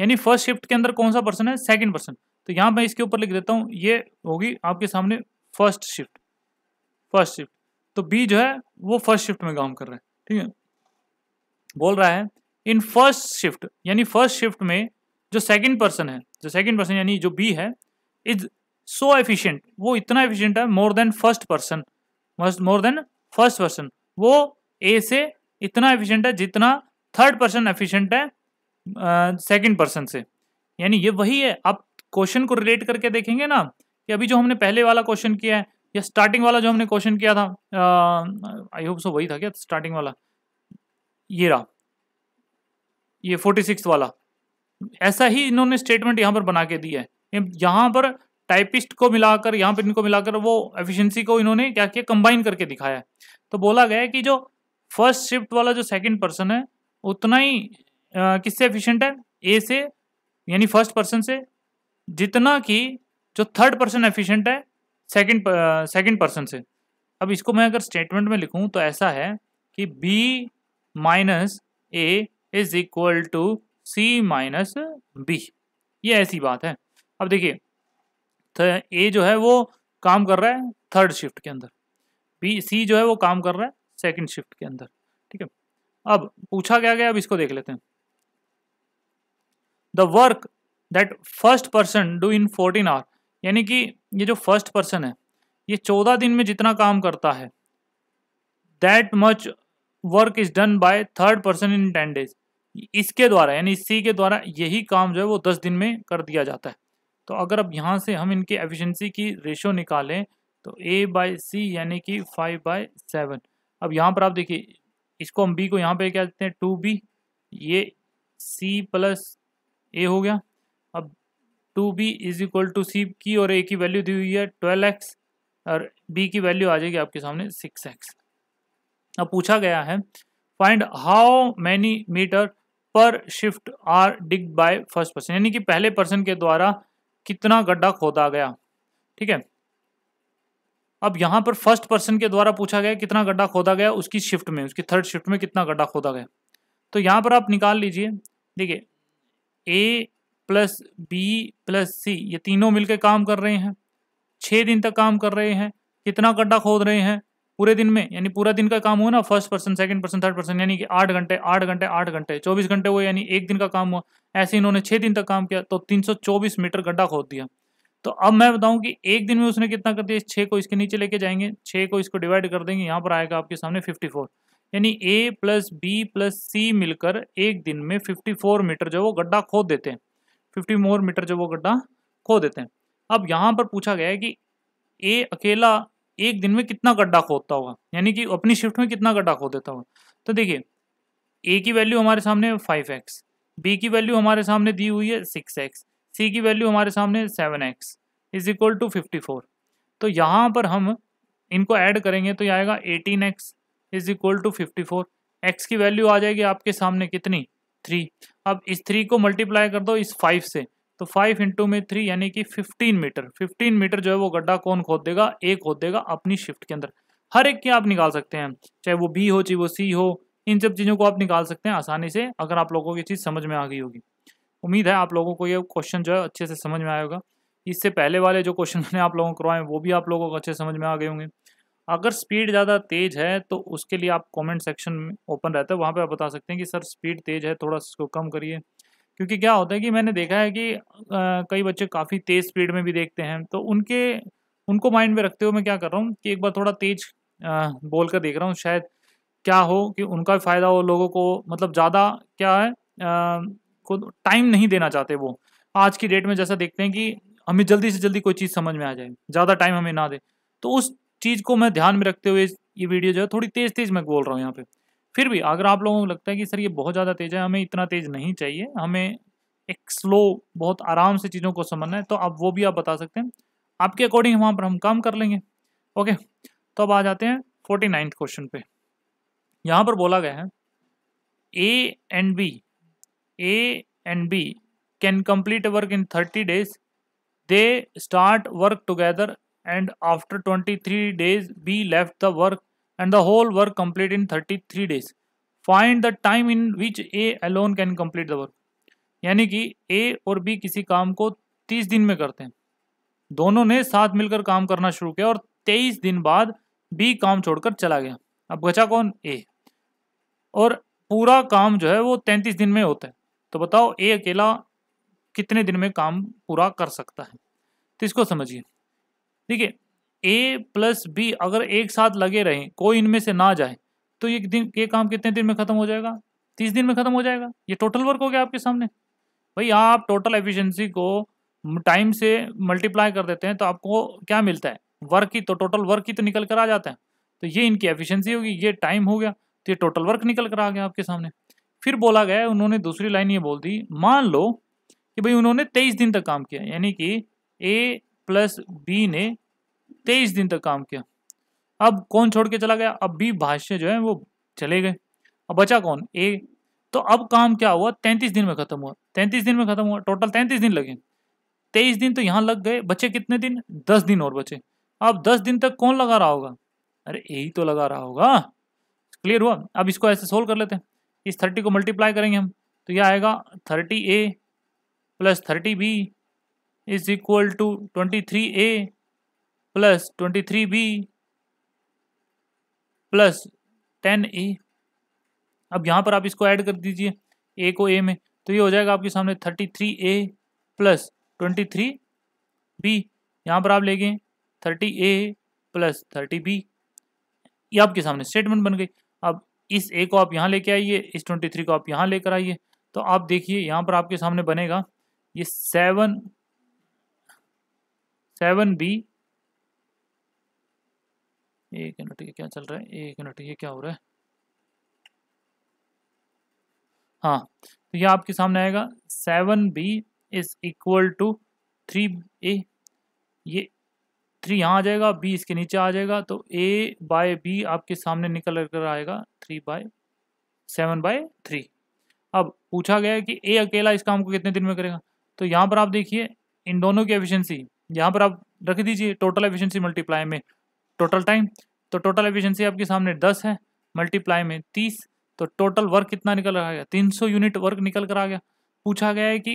यानी फर्स्ट शिफ्ट के अंदर कौन सा पर्सन है सेकेंड पर्सन तो यहाँ मैं इसके ऊपर लिख देता हूँ ये होगी आपके सामने फर्स्ट शिफ्ट फर्स्ट शिफ्ट तो बी जो है वो फर्स्ट शिफ्ट में काम कर रहे हैं ठीक है बोल रहा है इन फर्स्ट शिफ्ट यानी फर्स्ट शिफ्ट में जो सेकंड पर्सन है जो सेकंड पर्सन यानी जो बी है इज सो एफिशिएंट वो इतना एफिशिएंट है more than first person more than first person वो ए से इतना एफिशिएंट है जितना थर्ड पर्सन एफिशिएंट है सेकंड uh, पर्सन से यानी ये वही है आप क्वेश्चन को रिलेट करके देखेंगे ना कि अभी जो हमने पहले वाला क्वेश्चन किया है या स्टार्टिंग वाला जो हमने क्वेश्चन किया था आई होप सो वही था क्या स्टार्टिंग वाला ये रहा ये फोर्टी सिक्स वाला ऐसा ही इन्होंने स्टेटमेंट यहाँ पर बना के दिया है यहाँ पर टाइपिस्ट को मिलाकर यहाँ पर इनको मिलाकर वो एफिशिएंसी को इन्होंने क्या किया कंबाइन करके दिखाया है तो बोला गया है कि जो फर्स्ट शिफ्ट वाला जो सेकंड पर्सन है उतना ही किससे एफिशिएंट है ए से यानी फर्स्ट पर्सन से जितना कि जो थर्ड पर्सन एफिशिएंट है सेकंड सेकंड पर्सन से अब इसको मैं अगर स्टेटमेंट में लिखूँ तो ऐसा है कि B minus A is equal to C minus B ये ऐसी बात है अब देखिए तो ए जो है वो काम कर रहा है थर्ड शिफ्ट के अंदर बी सी जो है वो काम कर रहा है सेकंड शिफ्ट के अंदर ठीक है अब पूछा क्या गया अब इसको देख लेते हैं the work that first person do in fourteen hour यानी कि ये जो फर्स्ट पर्सन है ये चौदह दिन में जितना काम करता है that much work is done by third person in ten days इसके द्वारा यानी सी के द्वारा यही काम जो है वो दस दिन में कर दिया जाता है तो अगर अब यहाँ से हम इनकी एफिशिएंसी की रेशो निकालें तो ए बाई सी यानी कि फाइव बाई सेवन अब यहाँ पर आप देखिए इसको हम बी को यहाँ पे क्या देते हैं टू बी ये सी प्लस ए हो गया अब two B is equal to C की और ए की वैल्यू दी हुई है ट्वेल्व एक्स और बी की वैल्यू आ जाएगी आपके सामने सिक्स एक्स अब पूछा गया है find how many meter per shift are dig by first person यानी कि पहले पर्सन के द्वारा कितना गड्ढा खोदा गया ठीक है अब यहाँ पर फर्स्ट पर्सन के द्वारा पूछा गया कितना गड्ढा खोदा गया उसकी शिफ्ट में उसकी थर्ड शिफ्ट में कितना गड्ढा खोदा गया तो यहाँ पर आप निकाल लीजिए देखिए A plus B plus C ये तीनों मिलकर काम कर रहे हैं छः दिन तक काम कर रहे हैं कितना गड्ढा खोद रहे हैं पूरे दिन में यानी पूरा दिन का काम हुआ ना first person second person third person यानी कि आठ घंटे आठ घंटे आठ घंटे चौबीस घंटे हुए यानी एक दिन का काम हुआ ऐसे इन्होंने छः दिन तक काम किया तो तीन सौ चौबीस मीटर गड्ढा खोद दिया तो अब मैं बताऊं कि एक दिन में उसने कितना कर दिया इस छः को इसके नीचे लेके जाएंगे छः को इसको डिवाइड कर देंगे यहाँ पर आएगा आपके सामने फिफ्टी फोर यानी A plus B plus C मिलकर एक दिन में फिफ्टी फोर मीटर जो वो गड्ढा खोद देते हैं फिफ्टी मोर मीटर जो वो गड्ढा खो देते हैं अब यहाँ पर पूछा गया है कि ए अकेला एक दिन में कितना गड्ढा खोदता होगा यानी कि अपनी शिफ्ट में कितना गड्ढा खो देता होगा तो देखिए ए की वैल्यू हमारे सामने फाइव एक्स बी की वैल्यू हमारे सामने दी हुई है सिक्स एक्स सी की वैल्यू हमारे सामने seven x is equal to fifty four तो यहाँ पर हम इनको ऐड करेंगे तो ये आएगा eighteen x is equal to fifty four x की वैल्यू आ जाएगी आपके सामने कितनी थ्री अब इस थ्री को मल्टीप्लाई कर दो इस फाइव से तो फाइव इंटू में थ्री यानी कि फिफ्टीन मीटर फिफ्टीन मीटर जो है वो गड्ढा कौन खोद देगा ए खोद देगा अपनी शिफ्ट के अंदर हर एक के आप निकाल सकते हैं चाहे वो बी हो चाहे वो सी हो इन सब चीज़ों को आप निकाल सकते हैं आसानी से अगर आप लोगों को चीज़ समझ में आ गई होगी उम्मीद है आप लोगों को ये क्वेश्चन जो है अच्छे से समझ में आएगा इससे पहले वाले जो क्वेश्चन मैंने आप लोगों को करवाए वो भी आप लोगों को अच्छे समझ में आ गए होंगे अगर स्पीड ज़्यादा तेज़ है तो उसके लिए आप कमेंट सेक्शन में ओपन रहता है वहाँ पे आप बता सकते हैं कि सर स्पीड तेज़ है थोड़ा इसको कम करिए क्योंकि क्या होता है कि मैंने देखा है कि आ, कई बच्चे काफ़ी तेज़ स्पीड में भी देखते हैं तो उनके उनको माइंड में रखते हुए मैं क्या कर रहा हूँ कि एक बार थोड़ा तेज बोल कर देख रहा हूँ शायद क्या हो कि उनका भी फ़ायदा हो लोगों को मतलब ज़्यादा क्या है को टाइम नहीं देना चाहते वो आज की डेट में जैसा देखते हैं कि हमें जल्दी से जल्दी कोई चीज़ समझ में आ जाए ज़्यादा टाइम हमें ना दे तो उस चीज़ को मैं ध्यान में रखते हुए ये वीडियो जो है थोड़ी तेज़ तेज़ मैं बोल रहा हूँ यहाँ पर फिर भी अगर आप लोगों को लगता है कि सर ये बहुत ज़्यादा तेज़ है हमें इतना तेज़ नहीं चाहिए हमें एक स्लो बहुत आराम से चीज़ों को समझना है तो आप वो भी आप बता सकते हैं आपके अकॉर्डिंग वहाँ पर हम काम कर लेंगे ओके तो अब आ जाते हैं फोर्टी नाइन्थ क्वेश्चन पे यहाँ पर बोला गया है A and B A and B can complete work in thirty days they start work together and after twenty three days B left the work and the whole work complete in 33 days. Find the time in which A alone can complete the work. यानी कि A और B किसी काम को 30 दिन में करते हैं दोनों ने साथ मिलकर काम करना शुरू किया और 23 दिन बाद B काम छोड़कर चला गया अब बचा कौन A और पूरा काम जो है वो 33 दिन में होता है तो बताओ A अकेला कितने दिन में काम पूरा कर सकता है तो इसको समझिए ठीक है ए प्लस बी अगर एक साथ लगे रहें कोई इनमें से ना जाए तो ये दिन ये काम कितने दिन में ख़त्म हो जाएगा तीस दिन में ख़त्म हो जाएगा ये टोटल वर्क हो गया आपके सामने भाई आप टोटल एफिशिएंसी को टाइम से मल्टीप्लाई कर देते हैं तो आपको क्या मिलता है वर्क ही तो टोटल वर्क ही तो निकल कर आ जाता है तो ये इनकी एफिशिएंसी होगी ये टाइम हो गया तो ये टोटल वर्क निकल कर आ गया आपके सामने फिर बोला गया उन्होंने दूसरी लाइन ये बोल दी मान लो कि भाई उन्होंने तेईस दिन तक काम किया यानी कि ए प्लस बी ने तेईस दिन तक काम किया अब कौन छोड़ के चला गया अब भी भाष्य जो है वो चले गए अब बचा कौन ए तो अब काम क्या हुआ तैंतीस दिन में खत्म हुआ तैंतीस दिन में खत्म हुआ टोटल तैंतीस दिन लगे तेईस दिन तो यहाँ लग गए बचे कितने दिन दस दिन और बचे अब दस दिन तक कौन लगा रहा होगा अरे यही तो लगा रहा होगा क्लियर हुआ अब इसको ऐसे सोल्व कर लेते हैं इस थर्टी को मल्टीप्लाई करेंगे हम तो यह आएगा thirty A plus thirty B is equal to twenty three A plus twenty three B plus ten A अब यहाँ पर आप इसको ऐड कर दीजिए ए को ए में तो ये हो जाएगा आपके सामने thirty three A plus twenty three B यहाँ पर आप ले गए thirty A plus thirty B ये आपके सामने स्टेटमेंट बन गई अब इस ए को आप यहाँ लेके आइए इस ट्वेंटी थ्री को आप यहाँ लेकर आइए तो आप देखिए यहाँ पर आपके सामने बनेगा ये सेवन सेवन बी एक यूनिट ये क्या चल रहा है एक यूनिट ये क्या हो रहा है हाँ तो ये आपके सामने आएगा seven B is equal to three A ये थ्री यहाँ आ जाएगा बी इसके नीचे आ जाएगा तो ए बाय बी आपके सामने निकल कर आएगा three by seven by three अब पूछा गया है कि ए अकेला इस काम को कितने दिन में करेगा तो यहाँ पर आप देखिए इन दोनों की एफिशिएंसी यहाँ पर आप रख दीजिए टोटल एफिशिएंसी मल्टीप्लाई में टोटल टाइम तो टोटल एफिशिएंसी आपके सामने दस है मल्टीप्लाई में तीस तो टोटल वर्क कितना निकल रहा है 300 तीन सौ यूनिट वर्क निकल कर आ गया पूछा गया है कि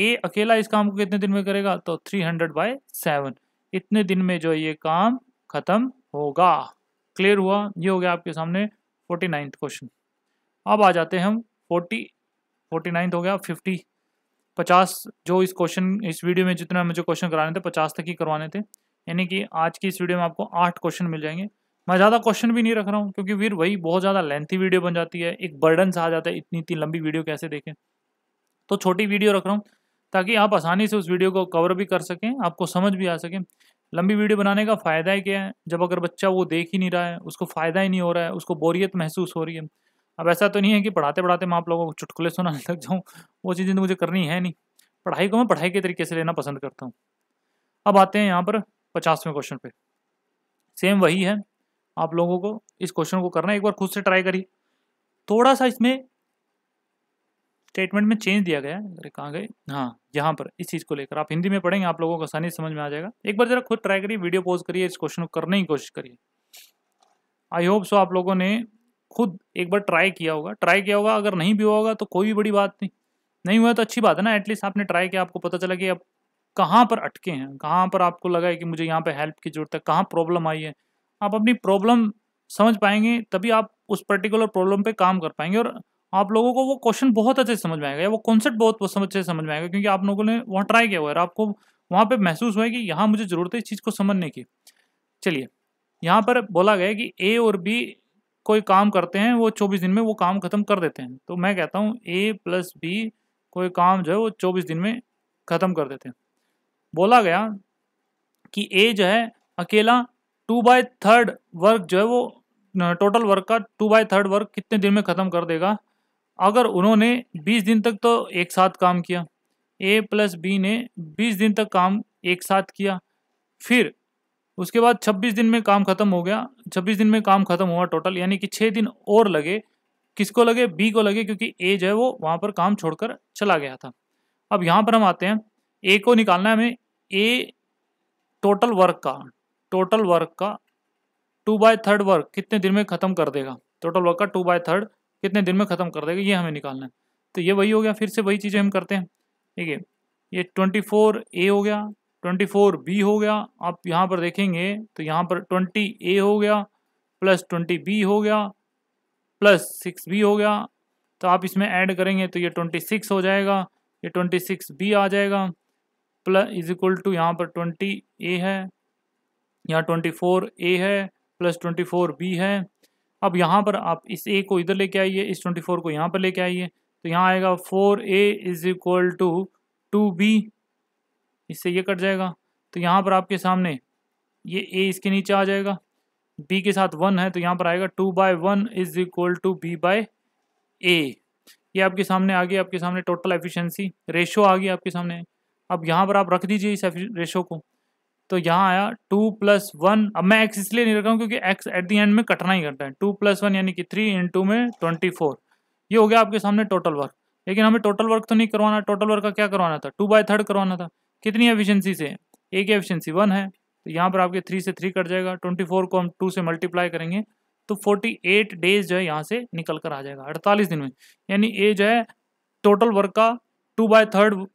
ए अकेला इस काम को कितने दिन में करेगा तो थ्री हंड्रेड बाय सेवन इतने दिन में जो ये काम खत्म होगा क्लियर हुआ ये हो गया आपके सामने फोर्टी नाइन्थ क्वेश्चन अब आ जाते हैं हम फोर्टी फोर्टी नाइन्थ हो गया फिफ्टी पचास जो इस क्वेश्चन इस वीडियो में जितना मुझे क्वेश्चन कराने थे पचास तक ही करवाने थे यानी कि आज की इस वीडियो में आपको आठ क्वेश्चन मिल जाएंगे मैं ज़्यादा क्वेश्चन भी नहीं रख रहा हूँ क्योंकि फिर वही बहुत ज़्यादा लेंथी वीडियो बन जाती है एक बर्डन सा आ जाता है इतनी इतनी लंबी वीडियो कैसे देखें तो छोटी वीडियो रख रहा हूँ ताकि आप आसानी से उस वीडियो को कवर भी कर सकें आपको समझ भी आ सके लंबी वीडियो बनाने का फ़ायदा ही क्या है जब अगर बच्चा वो देख ही नहीं रहा है उसको फ़ायदा ही नहीं हो रहा है उसको बोरियत महसूस हो रही है अब ऐसा तो नहीं है कि पढ़ाते पढ़ाते मैं आप लोगों को चुटकुले सुनाने लग जाऊँ वो चीज़ें तो मुझे करनी है नहीं पढ़ाई को मैं पढ़ाई के तरीके से लेना पसंद करता हूँ अब आते हैं यहाँ पर पचासवें क्वेश्चन पे सेम वही है आप लोगों को इस क्वेश्चन को करना एक बार खुद से ट्राई करिए थोड़ा सा इसमें स्टेटमेंट में चेंज दिया गया है कहाँ गए हाँ यहाँ पर इस चीज़ को लेकर आप हिंदी में पढ़ेंगे आप लोगों को आसानी समझ में आ जाएगा एक बार जरा खुद ट्राई करिए वीडियो पॉज करिए इस क्वेश्चन को करने की कोशिश करिए आई होप सो आप लोगों ने खुद एक बार ट्राई किया होगा ट्राई किया होगा अगर नहीं भी होगा तो कोई भी बड़ी बात नहीं नहीं हुआ तो अच्छी बात है ना एटलीस्ट आपने ट्राई किया आपको पता चला कि आप कहाँ पर अटके हैं कहाँ पर आपको लगा है कि मुझे यहाँ पे हेल्प की जरूरत है कहाँ प्रॉब्लम आई है आप अपनी प्रॉब्लम समझ पाएंगे तभी आप उस पर्टिकुलर प्रॉब्लम पे काम कर पाएंगे और आप लोगों को वो क्वेश्चन बहुत अच्छे से समझ में आएगा या वो कॉन्सेप्ट बहुत समझ से समझ में आएगा क्योंकि आप लोगों ने वहाँ ट्राई किया हुआ है और आपको वहाँ पर महसूस हुआ है कि यहाँ मुझे ज़रूरत है इस चीज़ को समझने की चलिए यहाँ पर बोला गया कि ए और बी कोई काम करते हैं वो चौबीस दिन में वो काम ख़त्म कर देते हैं तो मैं कहता हूँ ए प्लस बी कोई काम जो है वो चौबीस दिन में ख़त्म कर देते हैं बोला गया कि ए जो है अकेला टू बाय थर्ड वर्क जो है वो टोटल वर्क का टू बाय थर्ड वर्क कितने दिन में ख़त्म कर देगा अगर उन्होंने बीस दिन तक तो एक साथ काम किया ए प्लस बी ने बीस दिन तक काम एक साथ किया फिर उसके बाद छब्बीस दिन में काम ख़त्म हो गया छब्बीस दिन में काम ख़त्म हुआ टोटल यानी कि छः दिन और लगे किसको लगे बी को लगे क्योंकि ए जो है वो वहाँ पर काम छोड़कर चला गया था अब यहाँ पर हम आते हैं ए को निकालना है हमें ए टोटल वर्क का टोटल वर्क का टू बाय थर्ड वर्क कितने दिन में ख़त्म कर देगा टोटल वर्क का टू बाय थर्ड कितने दिन में ख़त्म कर देगा ये हमें निकालना है तो ये वही हो गया फिर से वही चीज़ें हम करते हैं ठीक है ये ट्वेंटी फोर ए हो गया ट्वेंटी फोर बी हो गया आप यहाँ पर देखेंगे तो यहाँ पर ट्वेंटी ए हो गया प्लस ट्वेंटी बी हो गया प्लस सिक्स बी हो गया तो आप इसमें ऐड करेंगे तो ये ट्वेंटी सिक्स हो जाएगा ये ट्वेंटी सिक्स बी आ जाएगा प्लस इज इक्वल टू यहाँ पर ट्वेंटी ए है यहाँ ट्वेंटी फोर ए है प्लस ट्वेंटी फोर बी है अब यहाँ पर आप इस ए को इधर लेके आइए इस ट्वेंटी फोर को यहाँ पर लेके आइए तो यहाँ आएगा four A is equal to two B इससे ये कट जाएगा तो यहाँ पर आपके सामने ये ए इसके नीचे आ जाएगा बी के साथ वन है तो यहाँ पर आएगा two by one is equal to B by A ये आपके सामने आ गई आपके सामने टोटल एफिशिएंसी रेशो आ गई आपके सामने अब यहाँ पर आप रख दीजिए इस रेशो को तो यहाँ आया टू प्लस वन अब मैं एक्स इसलिए नहीं रहा हूँ क्योंकि एक्स एट दी एंड में कटना ही करता है टू प्लस वन यानी कि थ्री इन टू में ट्वेंटी फोर ये हो गया आपके सामने टोटल वर्क लेकिन हमें टोटल वर्क तो नहीं करवाना टोटल वर्क का क्या करवाना था टू बाय थर्ड करवाना था कितनी एफिशियंसी से एक एफिशियंसी वन है तो यहाँ पर आपके थ्री से थ्री कट जाएगा ट्वेंटी फोर को हम टू से मल्टीप्लाई करेंगे तो फोर्टी एट डेज जो है यहाँ से निकल कर आ जाएगा अड़तालीस दिन में यानी ये जो है टोटल वर्क का टू बाय थर्ड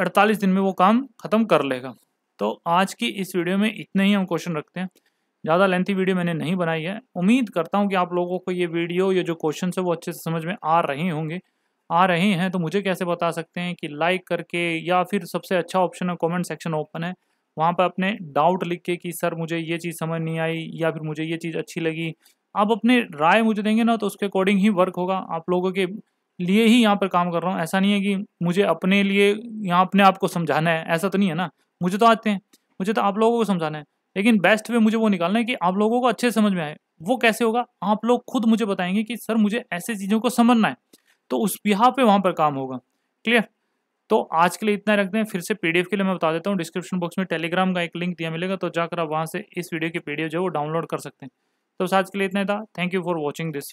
अड़तालीस दिन में वो काम ख़त्म कर लेगा तो आज की इस वीडियो में इतने ही हम क्वेश्चन रखते हैं ज़्यादा लेंथी वीडियो मैंने नहीं बनाई है उम्मीद करता हूँ कि आप लोगों को ये वीडियो ये जो क्वेश्चन है वो अच्छे से समझ में आ रहे होंगे आ रहे हैं तो मुझे कैसे बता सकते हैं कि लाइक करके या फिर सबसे अच्छा ऑप्शन है कॉमेंट सेक्शन ओपन है वहाँ पर अपने डाउट लिख के कि सर मुझे ये चीज़ समझ नहीं आई या फिर मुझे ये चीज़ अच्छी लगी आप अपने राय मुझे देंगे ना तो उसके अकॉर्डिंग ही वर्क होगा आप लोगों के लिए ही यहाँ पर काम कर रहा हूँ ऐसा नहीं है कि मुझे अपने लिए यहाँ अपने आप को समझाना है ऐसा तो नहीं है ना मुझे तो आते हैं मुझे तो आप लोगों को समझाना है लेकिन बेस्ट वे मुझे वो निकालना है कि आप लोगों को अच्छे समझ में आए वो कैसे होगा आप लोग खुद मुझे बताएंगे कि सर मुझे ऐसे चीज़ों को समझना है तो उस यहाँ पे वहाँ पर काम होगा क्लियर तो आज के लिए इतना रखते हैं फिर से पी के लिए मैं बता देता हूँ डिस्क्रिप्शन बॉक्स में टेलीग्राम का एक लिंक दिया मिलेगा तो जाकर आप वहाँ से इस वीडियो की पी जो है वो डाउनलोड कर सकते हैं तो आज के लिए इतना था thank you for watching this